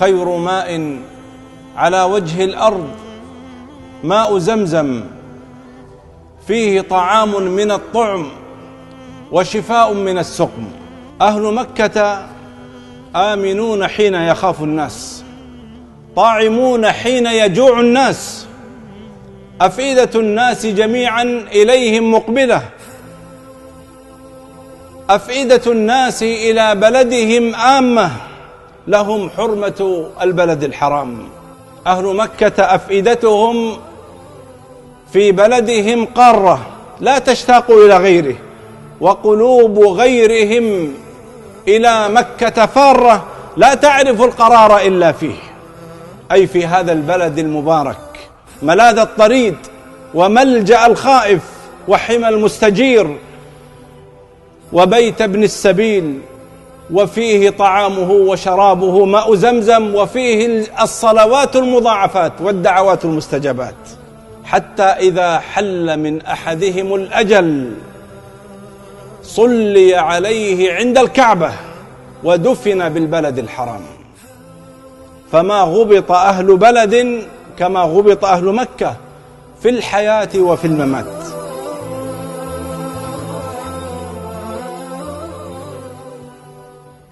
خير ماء على وجه الارض ماء زمزم فيه طعام من الطعم وشفاء من السقم اهل مكه امنون حين يخاف الناس طاعمون حين يجوع الناس افئده الناس جميعا اليهم مقبله افئده الناس الى بلدهم آمَّة لهم حرمة البلد الحرام أهل مكة أفئدتهم في بلدهم قارة لا تشتاق إلى غيره وقلوب غيرهم إلى مكة فارة لا تعرف القرار إلا فيه أي في هذا البلد المبارك ملاذ الطريد وملجأ الخائف وحمى المستجير وبيت ابن السبيل وفيه طعامه وشرابه ماء زمزم وفيه الصلوات المضاعفات والدعوات المستجابات حتى اذا حل من احدهم الاجل صلي عليه عند الكعبه ودفن بالبلد الحرام فما غبط اهل بلد كما غبط اهل مكه في الحياه وفي الممات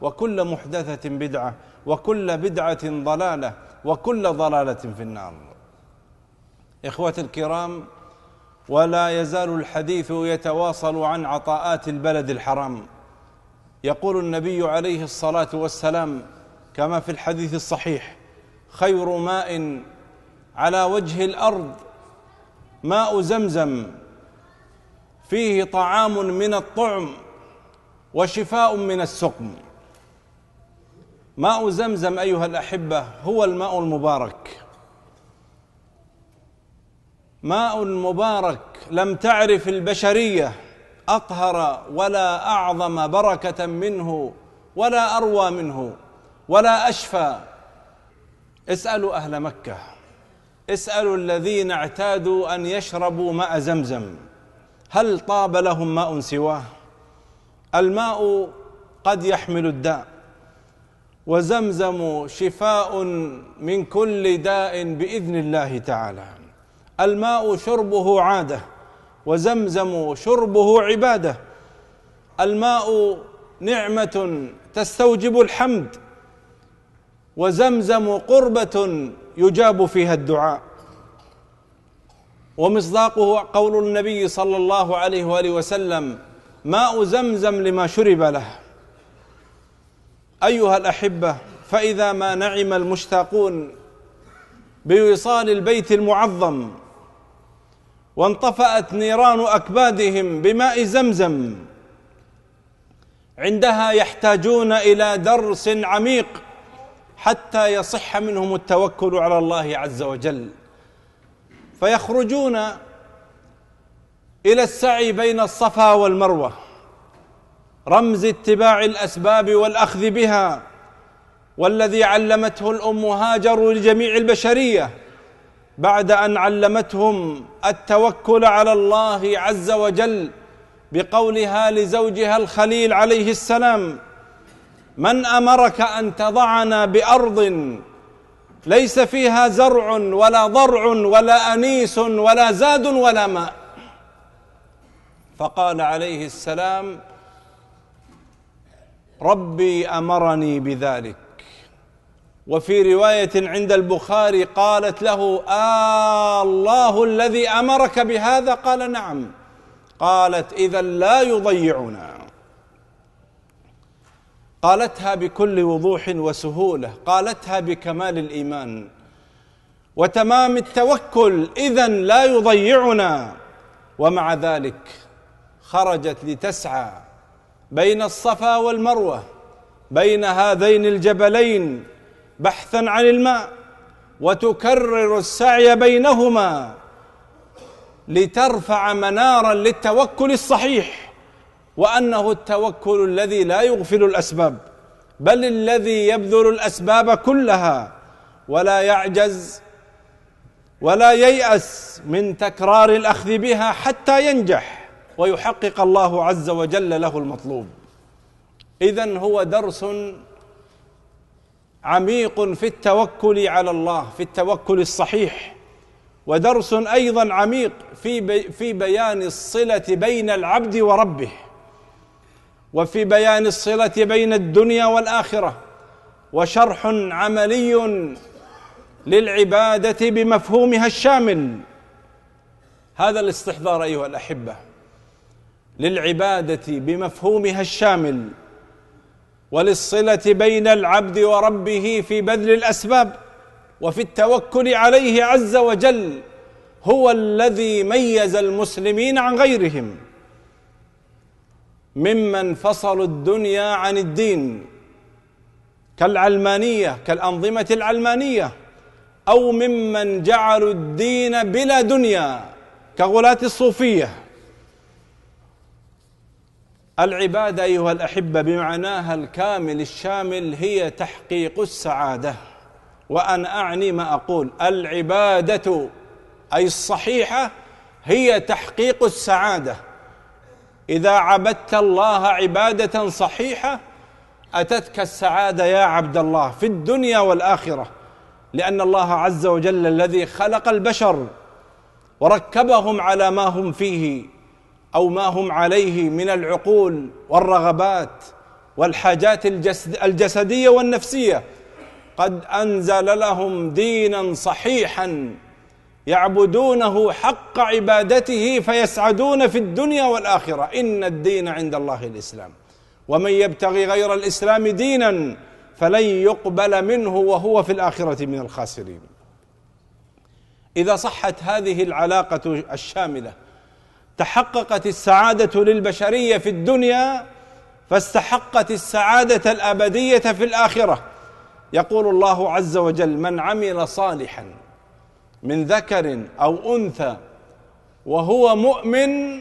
وكل محدثة بدعة وكل بدعة ضلالة وكل ضلالة في النار إخوتي الكرام ولا يزال الحديث يتواصل عن عطاءات البلد الحرام يقول النبي عليه الصلاة والسلام كما في الحديث الصحيح خير ماء على وجه الأرض ماء زمزم فيه طعام من الطعم وشفاء من السقم ماء زمزم أيها الأحبة هو الماء المبارك ماء مبارك لم تعرف البشرية أطهر ولا أعظم بركة منه ولا أروى منه ولا أشفى اسألوا أهل مكة اسألوا الذين اعتادوا أن يشربوا ماء زمزم هل طاب لهم ماء سواه الماء قد يحمل الداء وزمزم شفاء من كل داء باذن الله تعالى الماء شربه عاده وزمزم شربه عباده الماء نعمه تستوجب الحمد وزمزم قربه يجاب فيها الدعاء ومصداقه قول النبي صلى الله عليه واله وسلم ماء زمزم لما شرب له أيها الأحبة فإذا ما نعم المشتاقون بوصال البيت المعظم وانطفأت نيران أكبادهم بماء زمزم عندها يحتاجون إلى درس عميق حتى يصح منهم التوكل على الله عز وجل فيخرجون إلى السعي بين الصفا والمروة رمز اتباع الاسباب والاخذ بها والذي علمته الام هاجر لجميع البشريه بعد ان علمتهم التوكل على الله عز وجل بقولها لزوجها الخليل عليه السلام من امرك ان تضعنا بارض ليس فيها زرع ولا ضرع ولا انيس ولا زاد ولا ماء فقال عليه السلام ربي امرني بذلك وفي روايه عند البخاري قالت له آه الله الذي امرك بهذا قال نعم قالت اذا لا يضيعنا قالتها بكل وضوح وسهوله قالتها بكمال الايمان وتمام التوكل اذا لا يضيعنا ومع ذلك خرجت لتسعى بين الصفا والمروه بين هذين الجبلين بحثا عن الماء وتكرر السعي بينهما لترفع منارا للتوكل الصحيح وانه التوكل الذي لا يغفل الاسباب بل الذي يبذل الاسباب كلها ولا يعجز ولا ييأس من تكرار الاخذ بها حتى ينجح ويحقق الله عز وجل له المطلوب اذا هو درس عميق في التوكل على الله في التوكل الصحيح ودرس ايضا عميق في بي في بيان الصله بين العبد وربه وفي بيان الصله بين الدنيا والاخره وشرح عملي للعباده بمفهومها الشامل هذا الاستحضار ايها الاحبه للعباده بمفهومها الشامل وللصله بين العبد وربه في بذل الاسباب وفي التوكل عليه عز وجل هو الذي ميز المسلمين عن غيرهم ممن فصلوا الدنيا عن الدين كالعلمانيه كالانظمه العلمانيه او ممن جعلوا الدين بلا دنيا كغلاة الصوفيه العباده ايها الاحبه بمعناها الكامل الشامل هي تحقيق السعاده وان اعني ما اقول العباده اي الصحيحه هي تحقيق السعاده اذا عبدت الله عباده صحيحه اتتك السعاده يا عبد الله في الدنيا والاخره لان الله عز وجل الذي خلق البشر وركبهم على ما هم فيه او ما هم عليه من العقول والرغبات والحاجات الجسد الجسديه والنفسيه قد انزل لهم دينا صحيحا يعبدونه حق عبادته فيسعدون في الدنيا والاخره ان الدين عند الله الاسلام ومن يبتغي غير الاسلام دينا فلن يقبل منه وهو في الاخره من الخاسرين اذا صحت هذه العلاقه الشامله تحققت السعاده للبشريه في الدنيا فاستحقت السعاده الابديه في الاخره يقول الله عز وجل من عمل صالحا من ذكر او انثى وهو مؤمن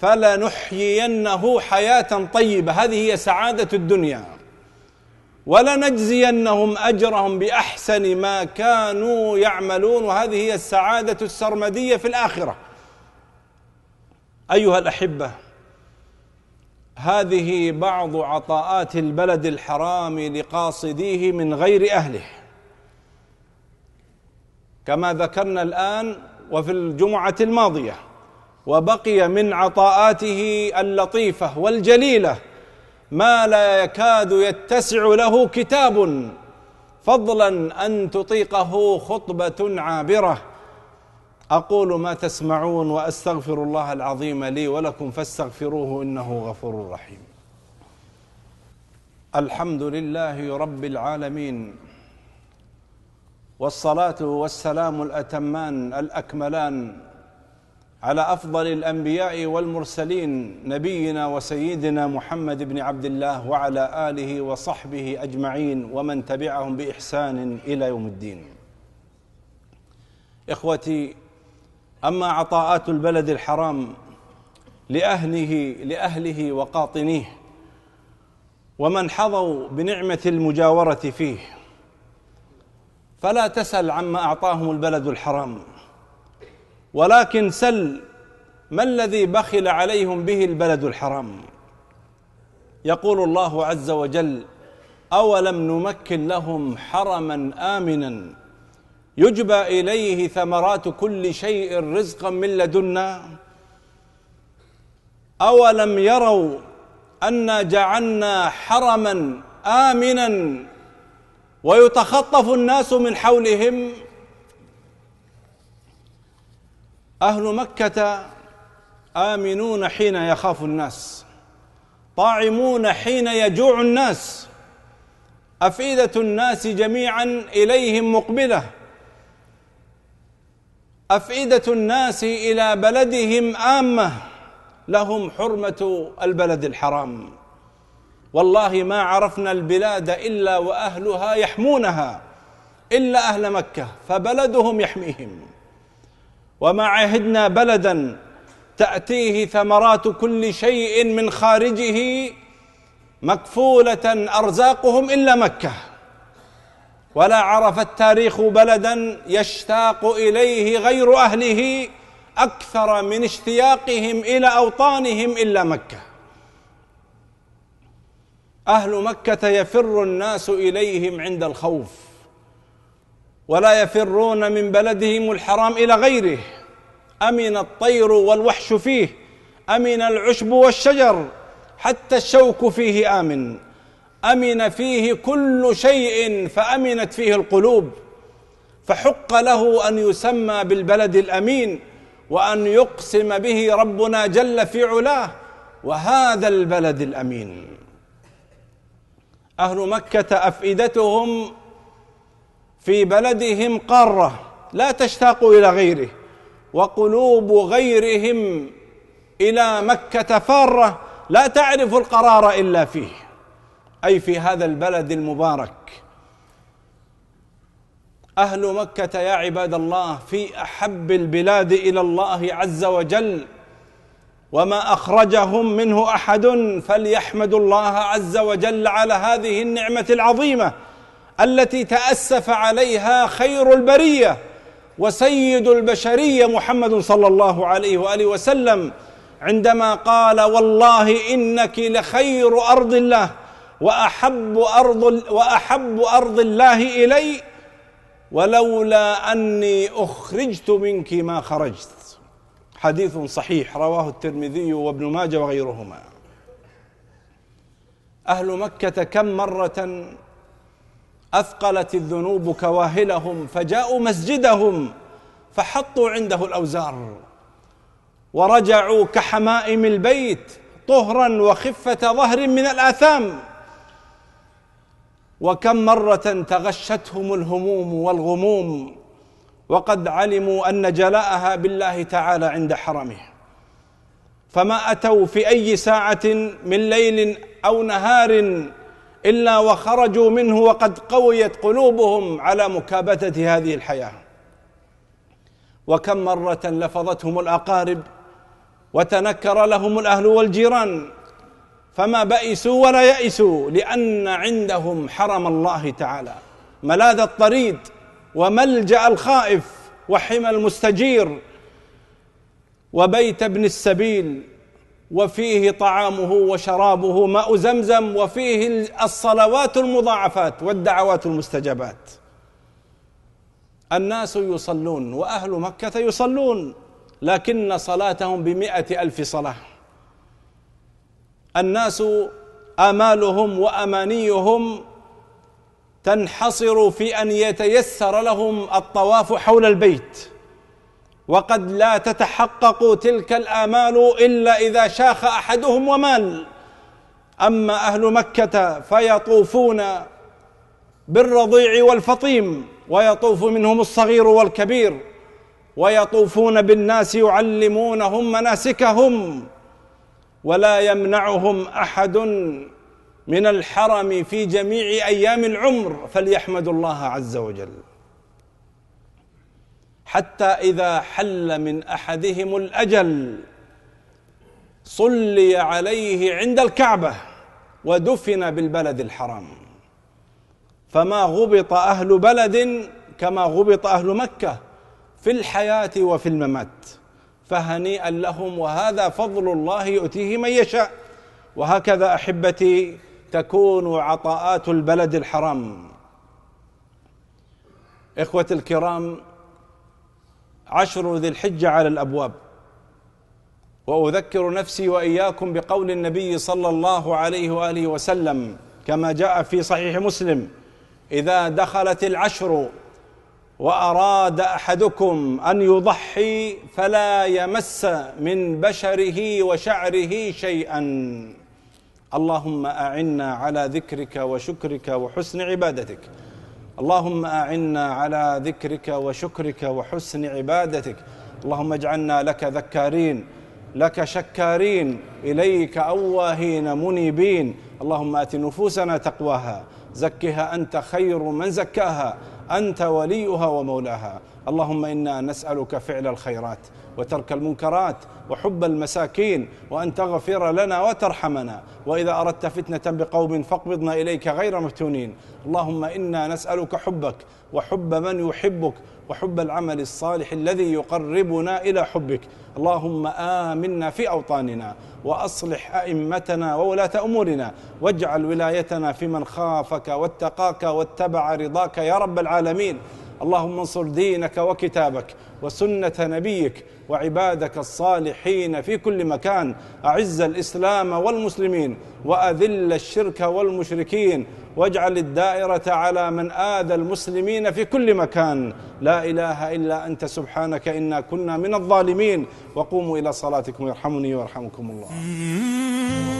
فلنحيينه حياه طيبه هذه هي سعاده الدنيا ولنجزينهم اجرهم باحسن ما كانوا يعملون وهذه هي السعاده السرمديه في الاخره ايها الاحبه هذه بعض عطاءات البلد الحرام لقاصديه من غير اهله كما ذكرنا الان وفي الجمعه الماضيه وبقي من عطاءاته اللطيفه والجليله ما لا يكاد يتسع له كتاب فضلا ان تطيقه خطبه عابره أقول ما تسمعون وأستغفر الله العظيم لي ولكم فاستغفروه إنه غفور رحيم الحمد لله رب العالمين والصلاة والسلام الأتمان الأكملان على أفضل الأنبياء والمرسلين نبينا وسيدنا محمد بن عبد الله وعلى آله وصحبه أجمعين ومن تبعهم بإحسان إلى يوم الدين إخوتي أما عطاءات البلد الحرام لأهله لأهله وقاطنيه ومن حظوا بنعمة المجاورة فيه فلا تسل عما أعطاهم البلد الحرام ولكن سل ما الذي بخل عليهم به البلد الحرام يقول الله عز وجل أولم نمكن لهم حرما آمنا يجبى اليه ثمرات كل شيء رزقا من لدنا اولم يروا انا جعلنا حرما امنا ويتخطف الناس من حولهم اهل مكه امنون حين يخاف الناس طاعمون حين يجوع الناس افئده الناس جميعا اليهم مقبله افئده الناس الى بلدهم عامه لهم حرمه البلد الحرام والله ما عرفنا البلاد الا واهلها يحمونها الا اهل مكه فبلدهم يحميهم وما عهدنا بلدا تاتيه ثمرات كل شيء من خارجه مكفوله ارزاقهم الا مكه ولا عرف التاريخ بلدا يشتاق اليه غير اهله اكثر من اشتياقهم الى اوطانهم الا مكه اهل مكه يفر الناس اليهم عند الخوف ولا يفرون من بلدهم الحرام الى غيره امن الطير والوحش فيه امن العشب والشجر حتى الشوك فيه امن امن فيه كل شيء فامنت فيه القلوب فحق له ان يسمى بالبلد الامين وان يقسم به ربنا جل في علاه وهذا البلد الامين اهل مكه افئدتهم في بلدهم قاره لا تشتاق الى غيره وقلوب غيرهم الى مكه فاره لا تعرف القرار الا فيه أي في هذا البلد المبارك أهل مكة يا عباد الله في أحب البلاد إلى الله عز وجل وما أخرجهم منه أحد فليحمدوا الله عز وجل على هذه النعمة العظيمة التي تأسف عليها خير البرية وسيد البشرية محمد صلى الله عليه وآله وسلم عندما قال والله إنك لخير أرض الله وأحب أرض وأحب أرض الله إلي ولولا أني أخرجت منك ما خرجت حديث صحيح رواه الترمذي وابن ماجه وغيرهما أهل مكة كم مرة أثقلت الذنوب كواهلهم فجاءوا مسجدهم فحطوا عنده الأوزار ورجعوا كحمائم البيت طهرا وخفة ظهر من الآثام وكم مرة تغشتهم الهموم والغموم وقد علموا أن جلاءها بالله تعالى عند حرمه فما أتوا في أي ساعة من ليل أو نهار إلا وخرجوا منه وقد قويت قلوبهم على مكابتة هذه الحياة وكم مرة لفظتهم الأقارب وتنكر لهم الأهل والجيران فما بئسوا ولا يئسوا لأن عندهم حرم الله تعالى ملاذ الطريد وملجأ الخائف وحمى المستجير وبيت ابن السبيل وفيه طعامه وشرابه ماء زمزم وفيه الصلوات المضاعفات والدعوات المستجابات الناس يصلون وأهل مكة يصلون لكن صلاتهم بمئة ألف صلاة الناس امالهم وامانيهم تنحصر في ان يتيسر لهم الطواف حول البيت وقد لا تتحقق تلك الامال الا اذا شاخ احدهم ومال اما اهل مكه فيطوفون بالرضيع والفطيم ويطوف منهم الصغير والكبير ويطوفون بالناس يعلمونهم مناسكهم ولا يمنعهم احد من الحرم في جميع ايام العمر فليحمدوا الله عز وجل حتى اذا حل من احدهم الاجل صلي عليه عند الكعبه ودفن بالبلد الحرام فما غبط اهل بلد كما غبط اهل مكه في الحياه وفي الممات فهنيئا لهم وهذا فضل الله يؤتيه من يشاء وهكذا احبتي تكون عطاءات البلد الحرام اخوتي الكرام عشر ذي الحجه على الابواب واذكر نفسي واياكم بقول النبي صلى الله عليه واله وسلم كما جاء في صحيح مسلم اذا دخلت العشر واراد احدكم ان يضحي فلا يمس من بشره وشعره شيئا اللهم اعنا على ذكرك وشكرك وحسن عبادتك اللهم اعنا على ذكرك وشكرك وحسن عبادتك اللهم اجعلنا لك ذكارين لك شكارين اليك اواهين منيبين اللهم ات نفوسنا تقواها زكها انت خير من زكاها أنت وليها ومولاها اللهم إنا نسألك فعل الخيرات وترك المنكرات وحب المساكين وأن تغفر لنا وترحمنا وإذا أردت فتنة بقوم فاقبضنا إليك غير مفتونين اللهم إنا نسألك حبك وحب من يحبك وحب العمل الصالح الذي يقربنا إلى حبك اللهم آمنا في أوطاننا وأصلح أئمتنا وولاة أمورنا واجعل ولايتنا في من خافك واتقاك واتبع رضاك يا رب العالمين اللهم انصر دينك وكتابك وسنة نبيك وعبادك الصالحين في كل مكان أعز الإسلام والمسلمين وأذل الشرك والمشركين واجعل الدائرة على من آذى المسلمين في كل مكان لا إله إلا أنت سبحانك إنا كنا من الظالمين وقوموا إلى صلاتكم يرحمني ويرحمكم الله